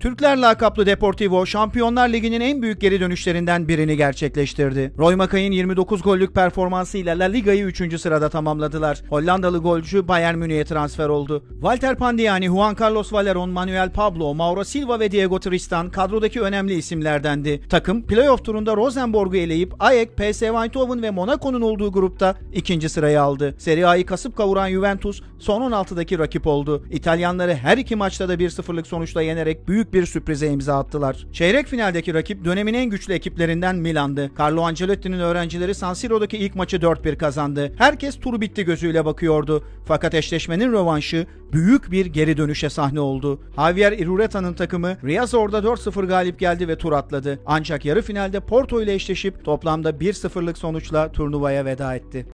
Türkler lakaplı Deportivo, Şampiyonlar Ligi'nin en büyük geri dönüşlerinden birini gerçekleştirdi. Roy Makay'ın 29 gollük performansıyla La Liga'yı 3. sırada tamamladılar. Hollandalı golcü Bayern Münih'e transfer oldu. Walter Pandiani, Juan Carlos Valeron, Manuel Pablo, Mauro Silva ve Diego Tristan kadrodaki önemli isimlerdendi. Takım playoff turunda Rosenborg'u eleyip Ajax, PSV Eindhoven ve Monaco'nun olduğu grupta ikinci sırayı aldı. Serie A'yı kasıp kavuran Juventus son 16'daki rakip oldu. İtalyanları her iki maçta da 1-0'lık sonuçla yenerek büyük bir sürprize imza attılar. Çeyrek finaldeki rakip dönemin en güçlü ekiplerinden Milan'dı. Carlo Ancelotti'nin öğrencileri San Siro'daki ilk maçı 4-1 kazandı. Herkes turu bitti gözüyle bakıyordu. Fakat eşleşmenin rövanşı büyük bir geri dönüşe sahne oldu. Javier Irureta'nın takımı Riazor'da 4-0 galip geldi ve tur atladı. Ancak yarı finalde Porto ile eşleşip toplamda 1-0'lık sonuçla turnuvaya veda etti.